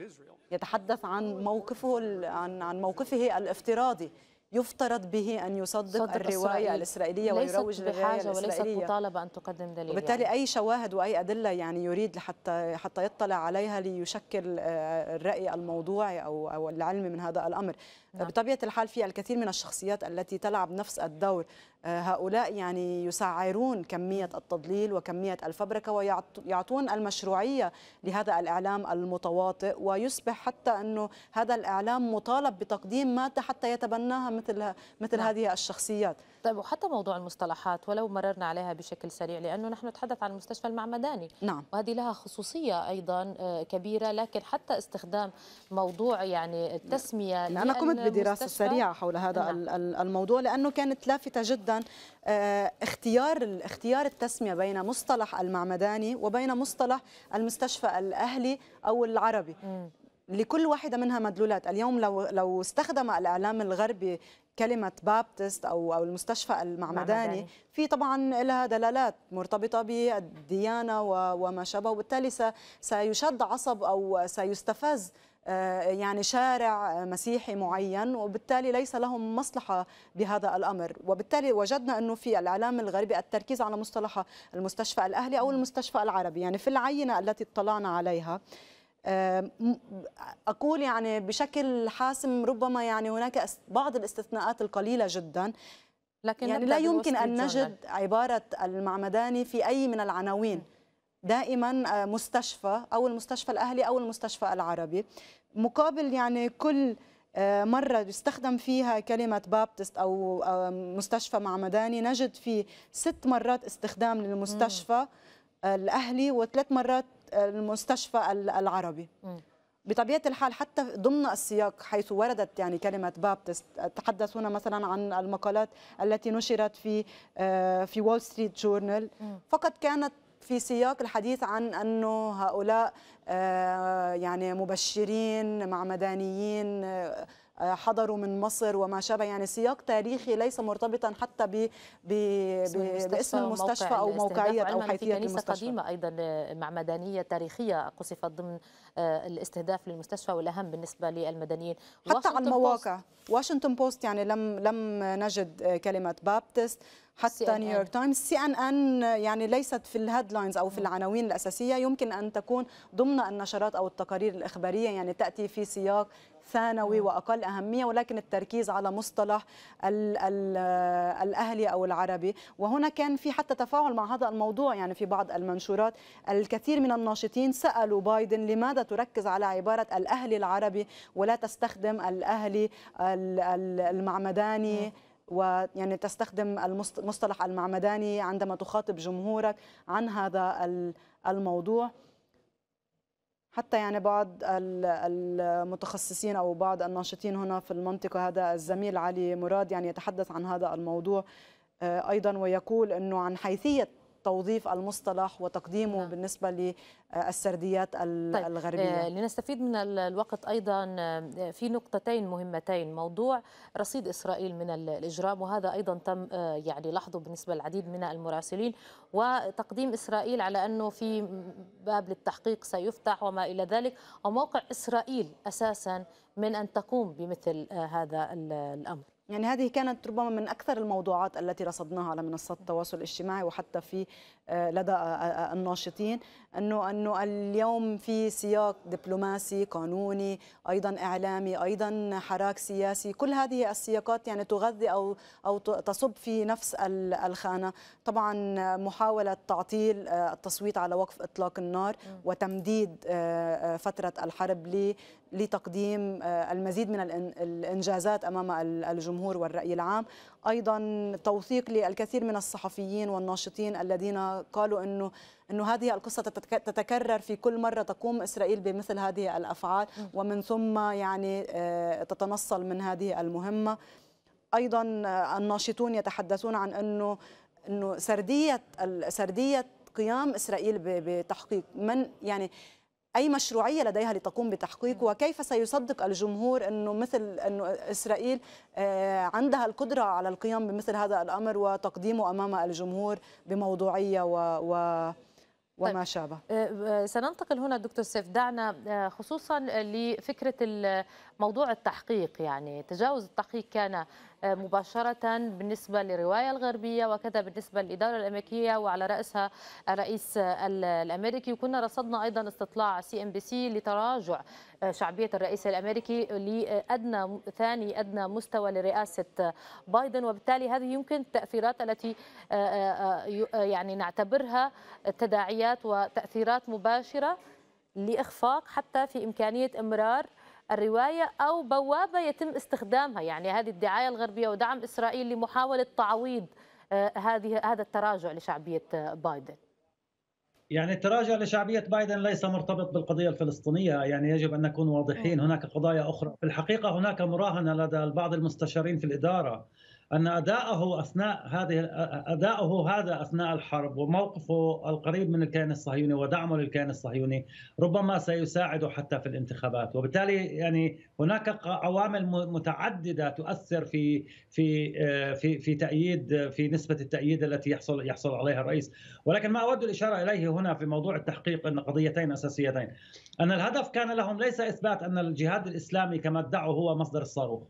يتحدث عن موقفه عن عن موقفه الافتراضي يفترض به ان يصدق الروايه الاسرائيليه ويروج للروايه الاسرائيليه وليست مطالبه ان تقدم دليل يعني. وبالتالي يعني. اي شواهد واي ادله يعني يريد حتى حتى يطلع عليها ليشكل آه، الراي الموضوعي او او العلمي من هذا الامر نعم. بطبيعه الحال في الكثير من الشخصيات التي تلعب نفس الدور هؤلاء يعني يسعرون كمية التضليل وكمية الفبركة ويعطون المشروعية لهذا الإعلام المتواطئ ويصبح حتى أنه هذا الإعلام مطالب بتقديم مادة حتى يتبناها مثل, مثل نعم. هذه الشخصيات طيب وحتى موضوع المصطلحات ولو مررنا عليها بشكل سريع لانه نحن نتحدث عن المستشفى المعمداني نعم. وهذه لها خصوصيه ايضا آه، كبيره لكن حتى استخدام موضوع يعني التسميه نعم. انا قمت بدراسه سريعه حول هذا نعم. الموضوع لانه كانت لافته جدا آه، اختيار اختيار التسميه بين مصطلح المعمداني وبين مصطلح المستشفى الاهلي او العربي م. لكل واحدة منها مدلولات اليوم لو لو استخدم الإعلام الغربي كلمة بابتست أو أو المستشفى المعمداني في طبعا لها دلالات مرتبطة بالديانة وما شابه وبالتالي سيشد عصب أو سيستفز آه، يعني شارع مسيحي معين وبالتالي ليس لهم مصلحة بهذا الأمر وبالتالي وجدنا أنه في الإعلام الغربي التركيز على مصطلح المستشفى الأهلي أو المستشفى العربي يعني في العينة التي اطلعنا عليها اقول يعني بشكل حاسم ربما يعني هناك بعض الاستثناءات القليله جدا لكن يعني لا يمكن ان نجد عباره المعمداني في اي من العناوين دائما آه، مستشفى او المستشفى الاهلي او المستشفى العربي مقابل يعني كل آه، مرة يستخدم فيها كلمة بابتست أو آه، مستشفى معمداني نجد في ست مرات استخدام للمستشفى الأهلي وثلاث مرات المستشفى العربي بطبيعه الحال حتى ضمن السياق حيث وردت يعني كلمه بابتست تحدثون مثلا عن المقالات التي نشرت في آه، في وول ستريت جورنال فقط كانت في سياق الحديث عن انه هؤلاء آه، يعني مبشرين مع مدنيين آه، حضروا من مصر وما شابه يعني سياق تاريخي ليس مرتبطا حتى ب... ب... باسم المستشفى أو موقعية أو حيثية كنيسة المستشفى قديمة أيضا معمدانية تاريخية قصفت ضمن آه، الاستهداف للمستشفى والأهم بالنسبة للمدنيين حتى على المواقع واشنطن بوست يعني لم لم نجد آه، كلمة بابتست حتى نيويورك تايمز سي ان ان يعني ليست في الهيدلاينز او في العناوين الاساسيه يمكن ان تكون ضمن النشرات او التقارير الاخباريه يعني تاتي في سياق ثانوي واقل اهميه ولكن التركيز على مصطلح ال ال الاهلي او العربي وهنا كان في حتى تفاعل مع هذا الموضوع يعني في بعض المنشورات الكثير من الناشطين سالوا بايدن لماذا تركز على عباره الاهلي العربي ولا تستخدم الاهلي المعمداني ويعني تستخدم المصطلح المعمداني عندما تخاطب جمهورك عن هذا الموضوع حتى يعني بعض المتخصصين او بعض الناشطين هنا في المنطقه هذا الزميل علي مراد يعني يتحدث عن هذا الموضوع آه، ايضا ويقول انه عن حيثيه توظيف المصطلح وتقديمه نعم. بالنسبة للسرديات طيب. الغربية آه، لنستفيد من الوقت أيضا آه، في نقطتين مهمتين موضوع رصيد إسرائيل من الإجرام وهذا أيضا تم آه، يعني لاحظه بالنسبة للعديد من المراسلين وتقديم إسرائيل على أنه في باب للتحقيق سيفتح وما إلى ذلك وموقع إسرائيل أساسا من أن تقوم بمثل هذا الأمر يعني هذه كانت ربما من أكثر الموضوعات التي رصدناها على منصات التواصل الاجتماعي وحتى في آه، لدى آه، آه، الناشطين انه انه اليوم في سياق دبلوماسي قانوني ايضا اعلامي ايضا حراك سياسي كل هذه السياقات يعني تغذي او او تصب في نفس الخانه طبعا محاوله تعطيل التصويت على وقف اطلاق النار وتمديد فتره الحرب لتقديم المزيد من الانجازات امام الجمهور والراي العام ايضا توثيق للكثير من الصحفيين والناشطين الذين قالوا انه انه هذه القصه تتكرر في كل مره تقوم اسرائيل بمثل هذه الافعال ومن ثم يعني آه، تتنصل من هذه المهمه ايضا آه، الناشطون يتحدثون عن انه انه سرديه سرديه قيام اسرائيل بتحقيق من يعني اي مشروعيه لديها لتقوم بتحقيقه وكيف سيصدق الجمهور انه مثل انه اسرائيل آه، عندها القدره على القيام بمثل هذا الامر وتقديمه امام الجمهور بموضوعيه و, و وما طيب. شابه آه، آه، سننتقل هنا دكتور سيف دعنا خصوصا لفكرة موضوع التحقيق يعني تجاوز التحقيق كان مباشرة بالنسبة للرواية الغربية وكذا بالنسبة للإدارة الأمريكية وعلى رأسها الرئيس الأمريكي وكنا رصدنا أيضا استطلاع سي ام بي سي لتراجع آه، شعبية الرئيس الأمريكي لأدنى ثاني أدنى مستوى لرئاسة بايدن وبالتالي هذه يمكن التأثيرات التي آه، آه، يعني نعتبرها تداعيات وتأثيرات مباشرة لإخفاق حتى في إمكانية إمرار الرواية أو بوابة يتم استخدامها يعني هذه الدعاية الغربية ودعم إسرائيل لمحاولة تعويض آه، هذه هذا التراجع لشعبية آه، بايدن يعني التراجع لشعبية بايدن ليس مرتبط بالقضية الفلسطينية يعني يجب أن نكون واضحين هناك قضايا أخرى في الحقيقة هناك مراهنة لدى بعض المستشارين في الإدارة ان اداءه اثناء هذه اداءه هذا اثناء الحرب وموقفه القريب من الكيان الصهيوني ودعمه للكيان الصهيوني ربما سيساعده حتى في الانتخابات وبالتالي يعني هناك عوامل متعدده تؤثر في في آه، في في تأييد في نسبه التأييد التي يحصل يحصل عليها الرئيس ولكن ما اود الاشاره اليه هنا في موضوع التحقيق ان قضيتين اساسيتين ان الهدف كان لهم ليس اثبات ان الجهاد الاسلامي كما ادعوا هو مصدر الصاروخ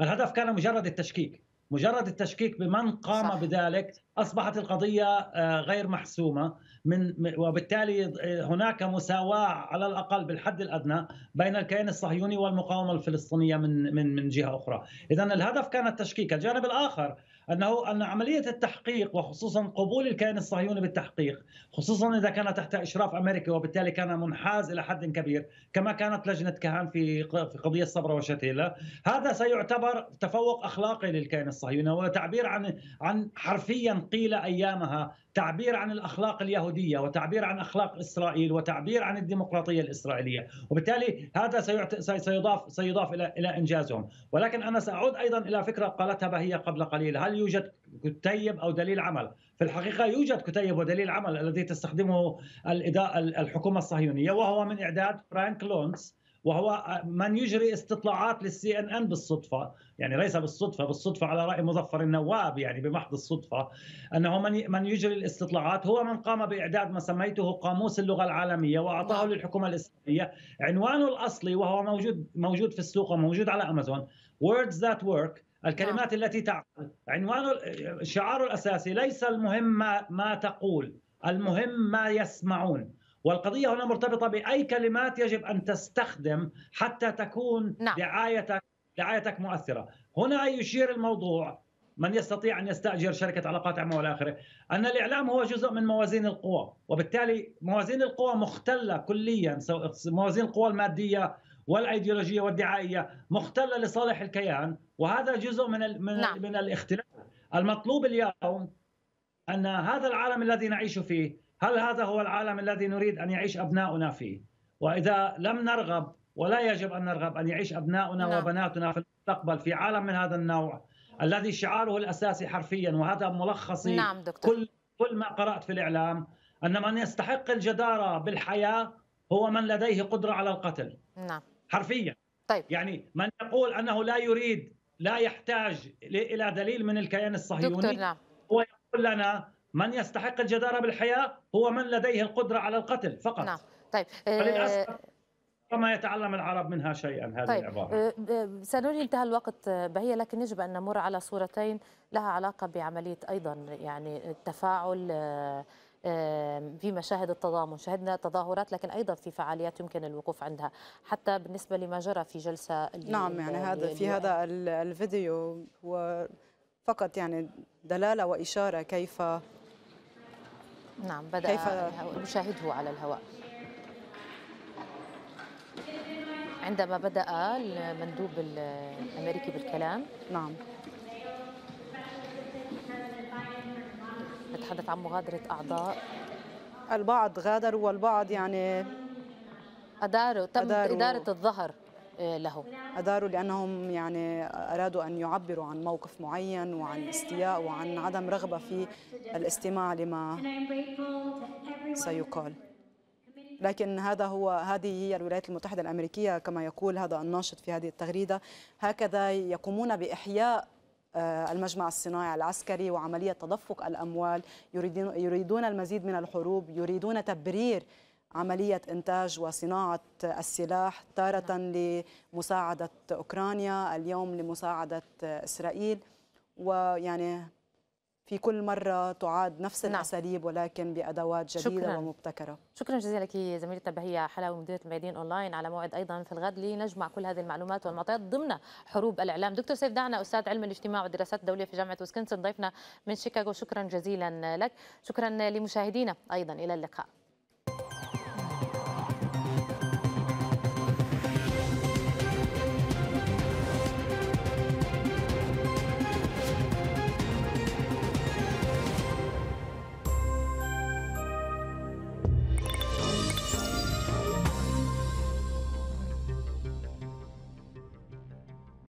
الهدف كان مجرد التشكيك مجرد التشكيك بمن قام صح. بذلك اصبحت القضيه آه، غير محسومه من وبالتالي آه، هناك مساواه على الاقل بالحد الادنى بين الكيان الصهيوني والمقاومه الفلسطينيه من من من جهه اخرى، اذا الهدف كان التشكيك، الجانب الاخر انه ان عمليه التحقيق وخصوصا قبول الكيان الصهيوني بالتحقيق خصوصا اذا كان تحت اشراف امريكي وبالتالي كان منحاز الى حد كبير كما كانت لجنه كهان في في قضيه صبره وشتيله هذا سيعتبر تفوق اخلاقي للكيان الصهيوني وتعبير عن عن حرفيا قيل ايامها تعبير عن الاخلاق اليهوديه وتعبير عن اخلاق اسرائيل وتعبير عن الديمقراطيه الاسرائيليه، وبالتالي هذا سيعت... سيضاف سيضاف الى الى انجازهم، ولكن انا ساعود ايضا الى فكره قالتها بهيه قبل قليل، هل يوجد كتيب او دليل عمل؟ في الحقيقه يوجد كتيب ودليل عمل الذي تستخدمه الحكومه الصهيونيه وهو من اعداد فرانك لونز وهو آه، من يجري استطلاعات للسي ان ان بالصدفه يعني ليس بالصدفه بالصدفه على راي مظفر النواب يعني بمحض الصدفه انه من من يجري الاستطلاعات هو من قام باعداد ما سميته قاموس اللغه العالميه واعطاه نعم. للحكومه الاسلاميه عنوانه الاصلي وهو موجود موجود في السوق وموجود على امازون words that work الكلمات نعم. التي تعمل عنوانه آه، شعاره الاساسي ليس المهم ما تقول المهم ما يسمعون والقضية هنا مرتبطة بأي كلمات يجب أن تستخدم حتى تكون نعم. دعايتك دعايتك مؤثرة هنا يشير الموضوع من يستطيع أن يستأجر شركة علاقات عامة والى آخره أن الإعلام هو جزء من موازين القوى وبالتالي موازين القوى مختلة كليا موازين القوى المادية والايديولوجيه والدعائيه مختله لصالح الكيان وهذا جزء من ال من, نعم. من الاختلاف المطلوب اليوم ان هذا العالم الذي نعيش فيه هل هذا هو العالم الذي نريد ان يعيش ابناؤنا فيه؟ واذا لم نرغب ولا يجب ان نرغب ان يعيش ابناؤنا نعم. وبناتنا في المستقبل في عالم من هذا النوع الذي شعاره الاساسي حرفيا وهذا ملخصي نعم دكتور. كل كل ما قرات في الاعلام ان من يستحق الجداره بالحياه هو من لديه قدره على القتل نعم حرفيا طيب يعني من يقول انه لا يريد لا يحتاج الى دليل من الكيان الصهيوني دكتور نعم. هو يقول لنا من يستحق الجدارة بالحياة هو من لديه القدرة على القتل فقط نعم طيب آه، فللأسف وما يتعلم العرب منها شيئا هذه طيب. العبارة آه، سنري انتهى الوقت آه، بهي لكن يجب أن نمر على صورتين لها علاقة بعملية أيضا يعني التفاعل في مشاهد التضامن شهدنا تظاهرات لكن ايضا في فعاليات يمكن الوقوف عندها حتى بالنسبه لما جرى في جلسه نعم يعني هذا في هذا الفيديو هو فقط يعني دلاله واشاره كيف نعم بدأ كيف نشاهده على الهواء عندما بدأ المندوب الأمريكي بالكلام نعم نتحدث عن مغادرة أعضاء البعض غادروا والبعض يعني أداروا تم أداره. إدارة الظهر له أداروا لأنهم يعني أرادوا أن يعبروا عن موقف معين وعن استياء وعن عدم رغبة في الاستماع لما سيقال لكن هذا هو هذه هي الولايات المتحدة الأمريكية كما يقول هذا الناشط في هذه التغريدة هكذا يقومون بإحياء آه، المجمع الصناعي العسكري وعملية تدفق الأموال يريدون, المزيد من الحروب يريدون تبرير عملية إنتاج وصناعة السلاح تارة نعم. لمساعدة أوكرانيا اليوم لمساعدة إسرائيل ويعني في كل مرة تعاد نفس نعم. الأساليب ولكن بأدوات جديدة شكرا. ومبتكرة شكرا جزيلا لك زميلة بهية حلاوة مديرة الميادين أونلاين على موعد أيضا في الغد لنجمع كل هذه المعلومات والمعطيات ضمن حروب الإعلام دكتور سيف دعنا أستاذ علم الاجتماع والدراسات الدولية في جامعة وسكنسن ضيفنا من شيكاغو شكرا جزيلا لك شكرا لمشاهدينا أيضا إلى اللقاء